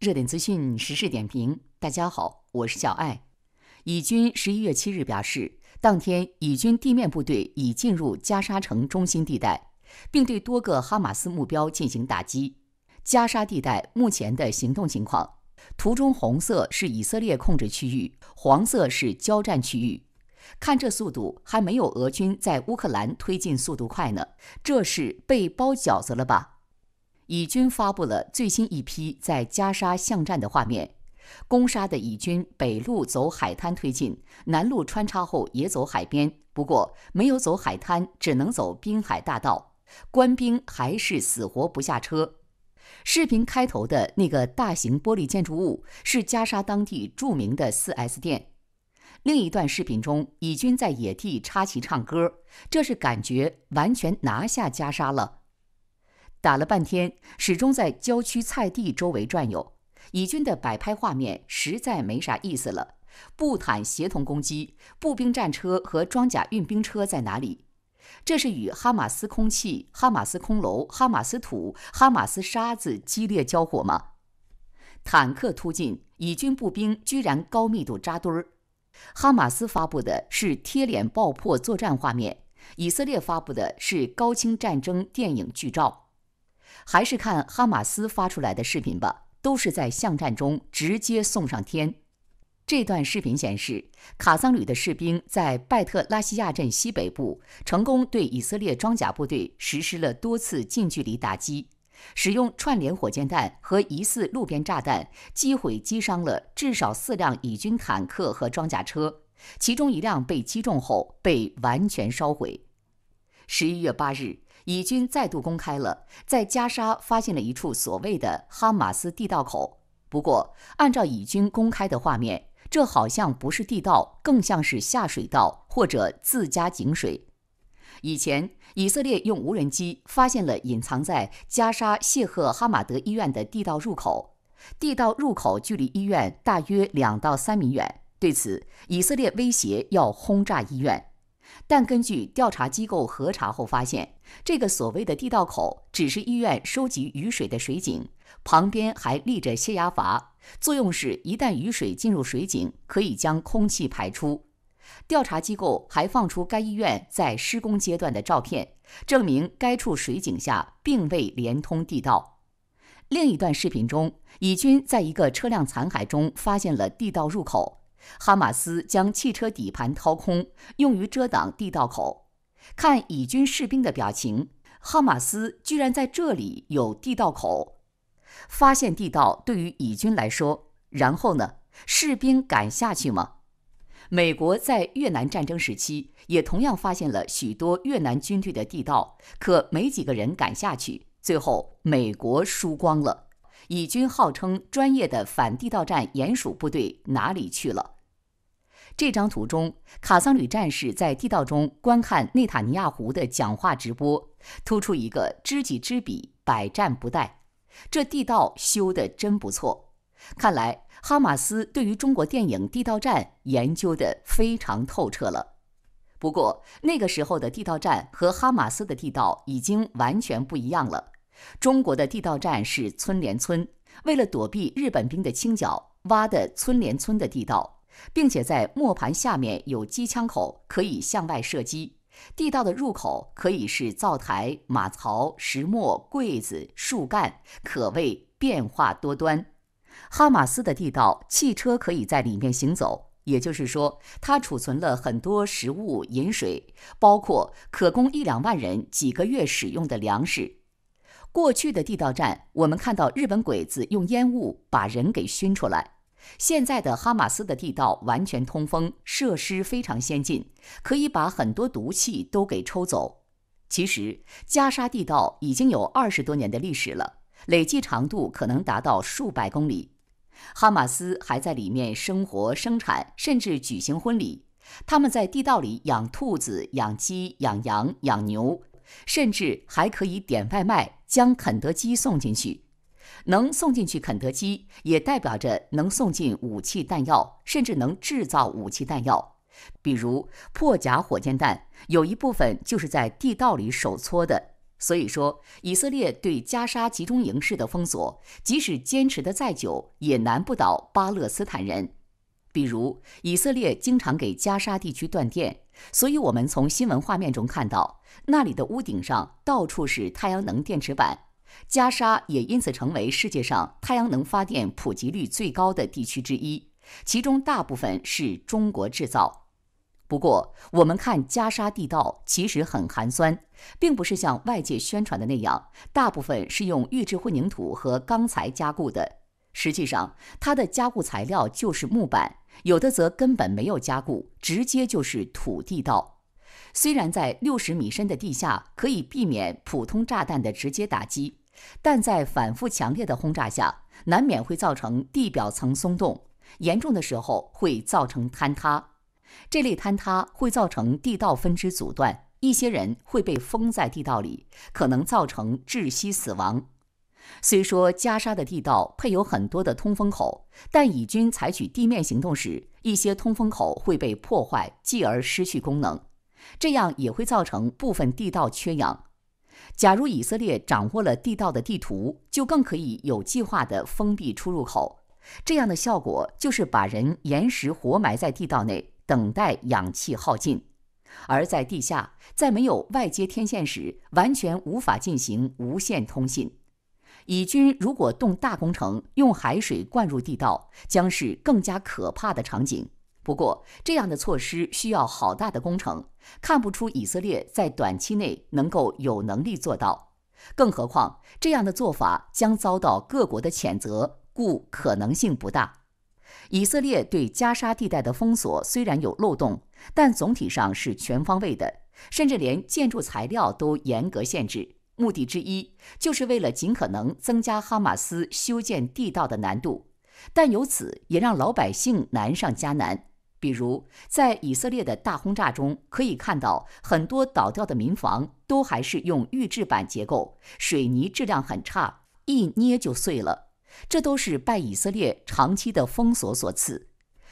热点资讯、时事点评，大家好，我是小艾。以军十一月七日表示，当天以军地面部队已进入加沙城中心地带，并对多个哈马斯目标进行打击。加沙地带目前的行动情况，图中红色是以色列控制区域，黄色是交战区域。看这速度，还没有俄军在乌克兰推进速度快呢，这是被包饺子了吧？以军发布了最新一批在加沙巷战的画面。攻沙的以军北路走海滩推进，南路穿插后也走海边，不过没有走海滩，只能走滨海大道。官兵还是死活不下车。视频开头的那个大型玻璃建筑物是加沙当地著名的 4S 店。另一段视频中，以军在野地插旗唱歌，这是感觉完全拿下加沙了。打了半天，始终在郊区菜地周围转悠。以军的摆拍画面实在没啥意思了。布坦协同攻击，步兵战车和装甲运兵车在哪里？这是与哈马斯空气、哈马斯空楼、哈马斯土、哈马斯沙子激烈交火吗？坦克突进，以军步兵居然高密度扎堆儿。哈马斯发布的是贴脸爆破作战画面，以色列发布的是高清战争电影剧照。还是看哈马斯发出来的视频吧，都是在巷战中直接送上天。这段视频显示，卡桑旅的士兵在拜特拉西亚镇西北部成功对以色列装甲部队实施了多次近距离打击，使用串联火箭弹和疑似路边炸弹击毁击伤了至少四辆以军坦克和装甲车，其中一辆被击中后被完全烧毁。十一月八日。以军再度公开了在加沙发现了一处所谓的哈马斯地道口，不过按照以军公开的画面，这好像不是地道，更像是下水道或者自家井水。以前以色列用无人机发现了隐藏在加沙谢赫哈马德医院的地道入口，地道入口距离医院大约两到三米远。对此，以色列威胁要轰炸医院。但根据调查机构核查后发现，这个所谓的地道口只是医院收集雨水的水井，旁边还立着泄压阀，作用是一旦雨水进入水井，可以将空气排出。调查机构还放出该医院在施工阶段的照片，证明该处水井下并未连通地道。另一段视频中，以军在一个车辆残骸中发现了地道入口。哈马斯将汽车底盘掏空，用于遮挡地道口。看以军士兵的表情，哈马斯居然在这里有地道口。发现地道对于以军来说，然后呢？士兵敢下去吗？美国在越南战争时期也同样发现了许多越南军队的地道，可没几个人敢下去。最后，美国输光了。以军号称专业的反地道战鼹鼠部队哪里去了？这张图中，卡桑旅战士在地道中观看内塔尼亚胡的讲话直播，突出一个知己知彼，百战不殆。这地道修的真不错，看来哈马斯对于中国电影《地道战》研究的非常透彻了。不过那个时候的地道战和哈马斯的地道已经完全不一样了。中国的地道战是村连村，为了躲避日本兵的清剿，挖的村连村的地道，并且在磨盘下面有机枪口，可以向外射击。地道的入口可以是灶台、马槽、石磨、柜子、树干，可谓变化多端。哈马斯的地道，汽车可以在里面行走，也就是说，它储存了很多食物、饮水，包括可供一两万人几个月使用的粮食。过去的地道战，我们看到日本鬼子用烟雾把人给熏出来。现在的哈马斯的地道完全通风，设施非常先进，可以把很多毒气都给抽走。其实加沙地道已经有二十多年的历史了，累计长度可能达到数百公里。哈马斯还在里面生活、生产，甚至举行婚礼。他们在地道里养兔子、养鸡、养羊、养牛。甚至还可以点外卖，将肯德基送进去。能送进去肯德基，也代表着能送进武器弹药，甚至能制造武器弹药。比如破甲火箭弹，有一部分就是在地道里手搓的。所以说，以色列对加沙集中营式的封锁，即使坚持的再久，也难不倒巴勒斯坦人。比如，以色列经常给加沙地区断电。所以，我们从新闻画面中看到，那里的屋顶上到处是太阳能电池板，加沙也因此成为世界上太阳能发电普及率最高的地区之一，其中大部分是中国制造。不过，我们看加沙地道其实很寒酸，并不是像外界宣传的那样，大部分是用预制混凝土和钢材加固的。实际上，它的加固材料就是木板，有的则根本没有加固，直接就是土地道。虽然在六十米深的地下可以避免普通炸弹的直接打击，但在反复强烈的轰炸下，难免会造成地表层松动，严重的时候会造成坍塌。这类坍塌会造成地道分支阻断，一些人会被封在地道里，可能造成窒息死亡。虽说加沙的地道配有很多的通风口，但以军采取地面行动时，一些通风口会被破坏，继而失去功能，这样也会造成部分地道缺氧。假如以色列掌握了地道的地图，就更可以有计划地封闭出入口，这样的效果就是把人延时活埋在地道内，等待氧气耗尽。而在地下，在没有外接天线时，完全无法进行无线通信。以军如果动大工程，用海水灌入地道，将是更加可怕的场景。不过，这样的措施需要好大的工程，看不出以色列在短期内能够有能力做到。更何况，这样的做法将遭到各国的谴责，故可能性不大。以色列对加沙地带的封锁虽然有漏洞，但总体上是全方位的，甚至连建筑材料都严格限制。目的之一就是为了尽可能增加哈马斯修建地道的难度，但由此也让老百姓难上加难。比如，在以色列的大轰炸中，可以看到很多倒掉的民房都还是用预制板结构，水泥质量很差，一捏就碎了。这都是拜以色列长期的封锁所赐。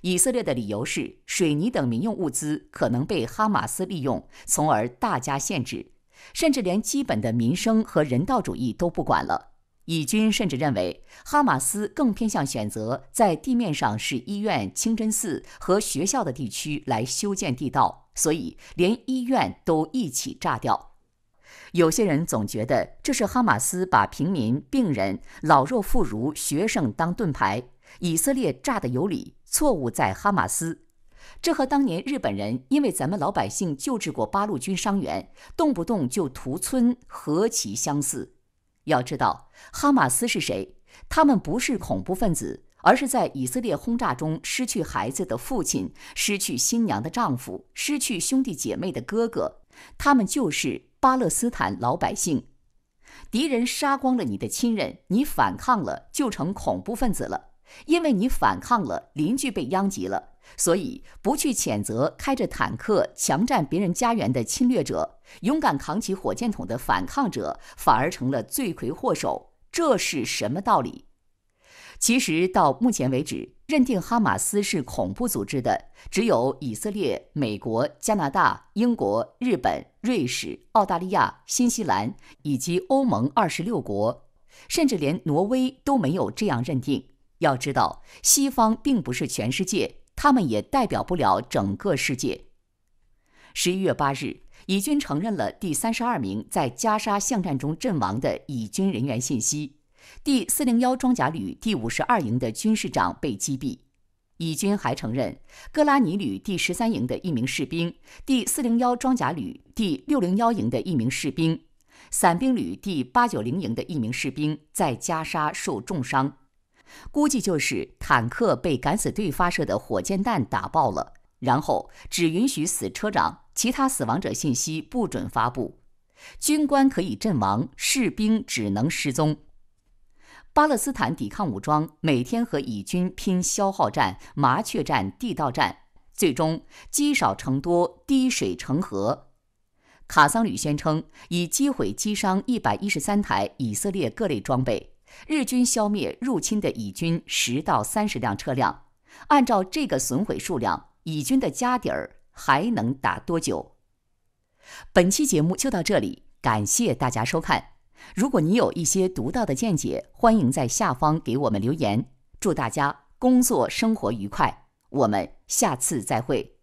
以色列的理由是，水泥等民用物资可能被哈马斯利用，从而大加限制。甚至连基本的民生和人道主义都不管了。以军甚至认为，哈马斯更偏向选择在地面上是医院、清真寺和学校的地区来修建地道，所以连医院都一起炸掉。有些人总觉得这是哈马斯把平民、病人、老弱妇孺、学生当盾牌，以色列炸的有理，错误在哈马斯。这和当年日本人因为咱们老百姓救治过八路军伤员，动不动就屠村何其相似！要知道，哈马斯是谁？他们不是恐怖分子，而是在以色列轰炸中失去孩子的父亲，失去新娘的丈夫，失去兄弟姐妹的哥哥。他们就是巴勒斯坦老百姓。敌人杀光了你的亲人，你反抗了就成恐怖分子了，因为你反抗了，邻居被殃及了。所以，不去谴责开着坦克强占别人家园的侵略者，勇敢扛起火箭筒的反抗者，反而成了罪魁祸首，这是什么道理？其实，到目前为止，认定哈马斯是恐怖组织的，只有以色列、美国、加拿大、英国、日本、瑞士、澳大利亚、新西兰以及欧盟二十六国，甚至连挪威都没有这样认定。要知道，西方并不是全世界。他们也代表不了整个世界。十一月八日，以军承认了第三十二名在加沙巷战中阵亡的以军人员信息，第四零幺装甲旅第五十二营的军士长被击毙。以军还承认，戈拉尼旅第十三营的一名士兵、第四零幺装甲旅第六零幺营的一名士兵、伞兵旅第八九零营的一名士兵在加沙受重伤。估计就是坦克被敢死队发射的火箭弹打爆了，然后只允许死车长，其他死亡者信息不准发布。军官可以阵亡，士兵只能失踪。巴勒斯坦抵抗武装每天和以军拼消耗战、麻雀战、地道战，最终积少成多，滴水成河。卡桑旅宣称已击毁击伤一百一十三台以色列各类装备。日军消灭入侵的乙军十到三十辆车辆。按照这个损毁数量，乙军的家底儿还能打多久？本期节目就到这里，感谢大家收看。如果你有一些独到的见解，欢迎在下方给我们留言。祝大家工作生活愉快，我们下次再会。